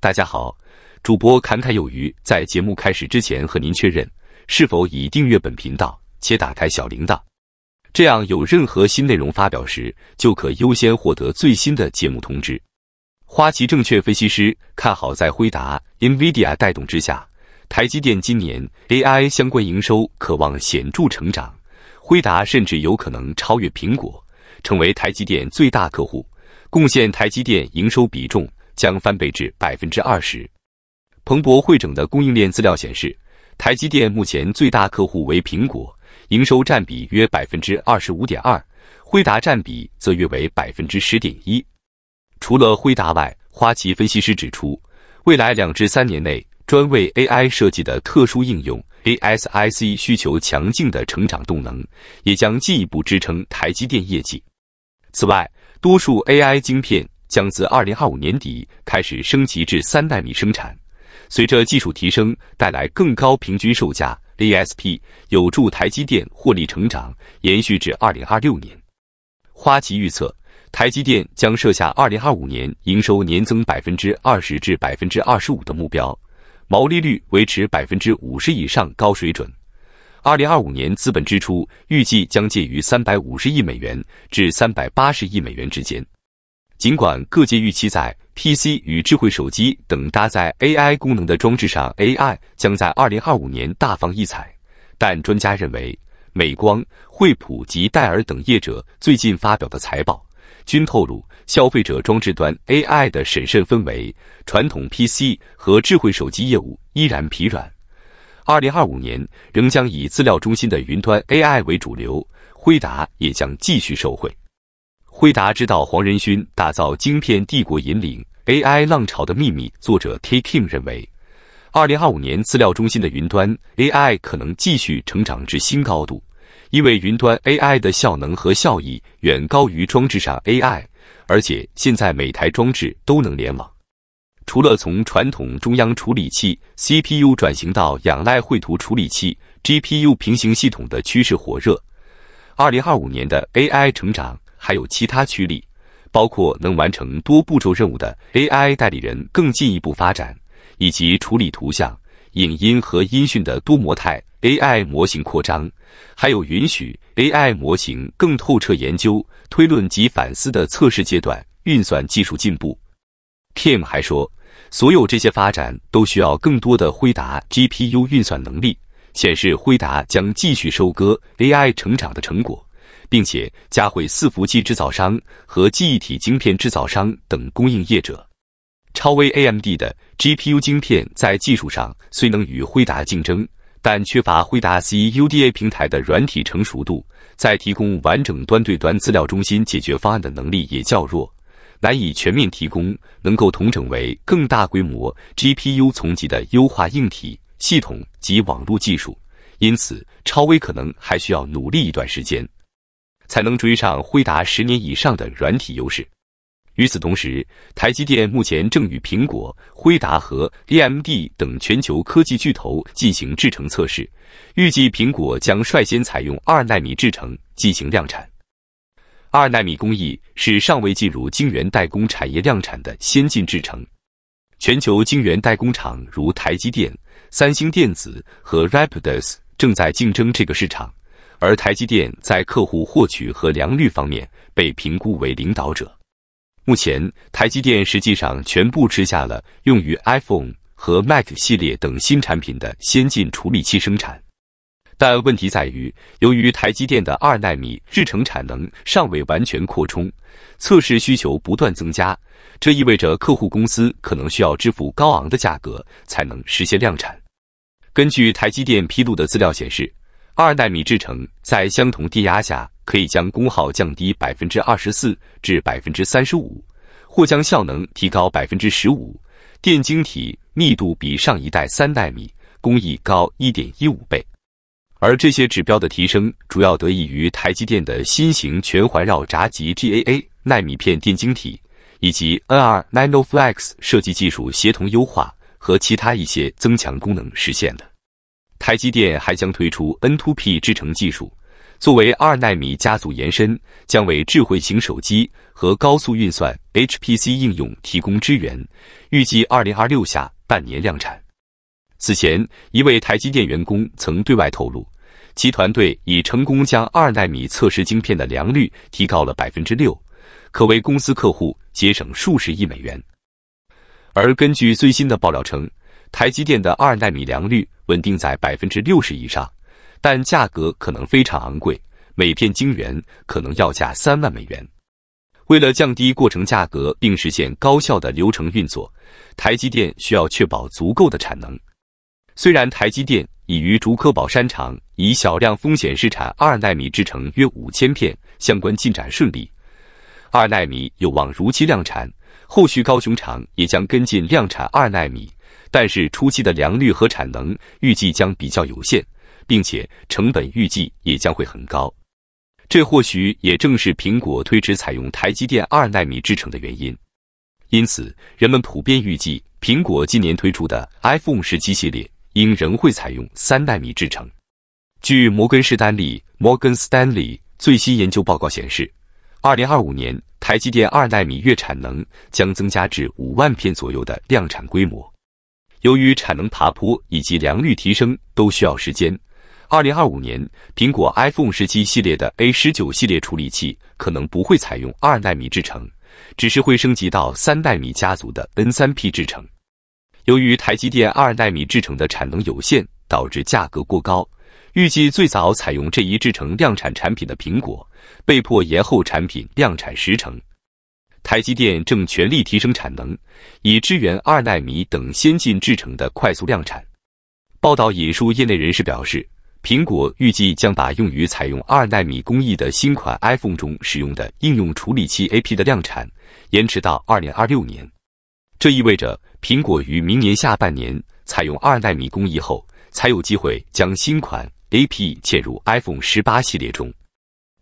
大家好，主播侃侃有余。在节目开始之前，和您确认是否已订阅本频道且打开小铃铛，这样有任何新内容发表时，就可优先获得最新的节目通知。花旗证券分析师看好，在辉达 （NVIDIA） 带动之下，台积电今年 AI 相关营收渴望显著成长，辉达甚至有可能超越苹果，成为台积电最大客户，贡献台积电营收比重。将翻倍至百分之二十。彭博会整的供应链资料显示，台积电目前最大客户为苹果，营收占比约百分之二十五点二，辉达占比则约为百分之十点一。除了辉达外，花旗分析师指出，未来两至三年内专为 AI 设计的特殊应用 ASIC 需求强劲的成长动能，也将进一步支撑台积电业绩。此外，多数 AI 晶片。将自二零二五年底开始升级至三纳米生产，随着技术提升带来更高平均售价 （ASP），有助台积电获利成长，延续至二零二六年。花旗预测，台积电将设下二零二五年营收年增百分之二十至百分之二十五的目标，毛利率维持百分之五十以上高水准。二零二五年资本支出预计将介于三百五十亿美元至三百八十亿美元之间。尽管各界预期在 PC 与智慧手机等搭载 AI 功能的装置上，AI 将在二零二五年大放异彩，但专家认为，美光、惠普及戴尔等业者最近发表的财报均透露，消费者装置端 AI 的审慎氛围，传统 PC 和智慧手机业务依然疲软。二零二五年仍将以资料中心的云端 AI 为主流，辉达也将继续受惠。辉达知道黄仁勋打造晶片帝国、引领 AI 浪潮的秘密。作者 K. k i m 认为，二零二五年资料中心的云端 AI 可能继续成长至新高度，因为云端 AI 的效能和效益远高于装置上 AI，而且现在每台装置都能联网。除了从传统中央处理器 CPU 转型到仰赖绘图处理器 GPU 平行系统的趋势火热，二零二五年的 AI 成长。还有其他驱力，包括能完成多步骤任务的 AI 代理人更进一步发展，以及处理图像、影音和音讯的多模态 AI 模型扩张，还有允许 AI 模型更透彻研究、推论及反思的测试阶段运算技术进步。Kim 还说，所有这些发展都需要更多的辉达 GPU 运算能力，显示辉达将继续收割 AI 成长的成果。并且加惠伺服器制造商和记忆体晶片制造商等供应业者。超威 A M D 的 G P U 晶片在技术上虽能与辉达竞争，但缺乏辉达 C U D A 平台的软体成熟度，在提供完整端对端资料中心解决方案的能力也较弱，难以全面提供能够同整为更大规模 G P U 从级的优化硬体系统及网络技术，因此超威可能还需要努力一段时间。才能追上辉达十年以上的软体优势。与此同时，台积电目前正与苹果、辉达和 AMD 等全球科技巨头进行制程测试，预计苹果将率先采用二纳米制程进行量产。二纳米工艺是尚未进入晶圆代工产业量产的先进制程，全球晶圆代工厂如台积电、三星电子和 RAPIDUS 正在竞争这个市场。而台积电在客户获取和良率方面被评估为领导者。目前，台积电实际上全部吃下了用于 iPhone 和 Mac 系列等新产品的先进处理器生产。但问题在于，由于台积电的二纳米制程产能尚未完全扩充，测试需求不断增加，这意味着客户公司可能需要支付高昂的价格才能实现量产。根据台积电披露的资料显示。二纳米制程在相同电压下，可以将功耗降低百分之二十四至百分之三十五，或将效能提高百分之十五。电晶体密度比上一代三纳米工艺高一点一五倍，而这些指标的提升，主要得益于台积电的新型全环绕闸极 GAA 纳米片电晶体，以及 NR NanoFlex 设计技术协同优化和其他一些增强功能实现的。台积电还将推出 N to P 制程技术，作为二纳米家族延伸，将为智慧型手机和高速运算 HPC 应用提供支援。预计二零二六下半年量产。此前，一位台积电员工曾对外透露，其团队已成功将二纳米测试晶片的良率提高了百分之六，可为公司客户节省数十亿美元。而根据最新的爆料称，台积电的二纳米良率稳定在百分之六十以上，但价格可能非常昂贵，每片晶圆可能要价三万美元。为了降低过程价格并实现高效的流程运作，台积电需要确保足够的产能。虽然台积电已于竹科宝山厂以小量风险试产二纳米制程约五千片，相关进展顺利，二纳米有望如期量产，后续高雄厂也将跟进量产二纳米。但是初期的良率和产能预计将比较有限，并且成本预计也将会很高。这或许也正是苹果推迟采用台积电二纳米制程的原因。因此，人们普遍预计，苹果今年推出的 iPhone 十七系列应仍会采用三纳米制程。据摩根士丹利 （Morgan Stanley） 最新研究报告显示，二零二五年台积电二纳米月产能将增加至五万片左右的量产规模。由于产能爬坡以及良率提升都需要时间，二零二五年苹果 iPhone 十七系列的 A 十九系列处理器可能不会采用二纳米制程，只是会升级到三纳米家族的 N 三 P 制程。由于台积电二纳米制程的产能有限，导致价格过高，预计最早采用这一制程量产产品的苹果被迫延后产品量产时程。台积电正全力提升产能，以支援二纳米等先进制程的快速量产。报道引述业内人士表示，苹果预计将把用于采用二纳米工艺的新款 iPhone 中使用的应用处理器 AP 的量产延迟到2026年。这意味着，苹果于明年下半年采用二纳米工艺后，才有机会将新款 AP 嵌入 iPhone 18系列中。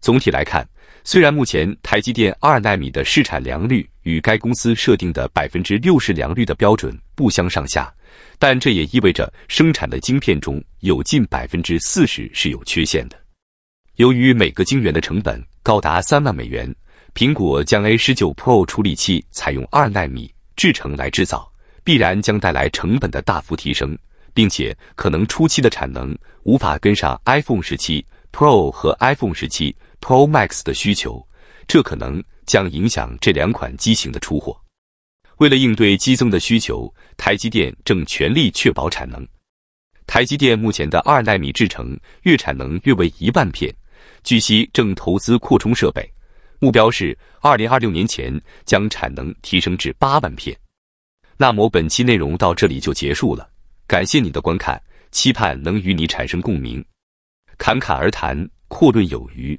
总体来看。虽然目前台积电二纳米的市产良率与该公司设定的百分之六十良率的标准不相上下，但这也意味着生产的晶片中有近百分之四十是有缺陷的。由于每个晶圆的成本高达三万美元，苹果将 A 十九 Pro 处理器采用二纳米制程来制造，必然将带来成本的大幅提升，并且可能初期的产能无法跟上 iPhone 十七 Pro 和 iPhone 十七。Pro Max 的需求，这可能将影响这两款机型的出货。为了应对激增的需求，台积电正全力确保产能。台积电目前的二纳米制程月产能约为一万片，据悉正投资扩充设备，目标是二零二六年前将产能提升至八万片。那么本期内容到这里就结束了，感谢你的观看，期盼能与你产生共鸣，侃侃而谈，阔论有余。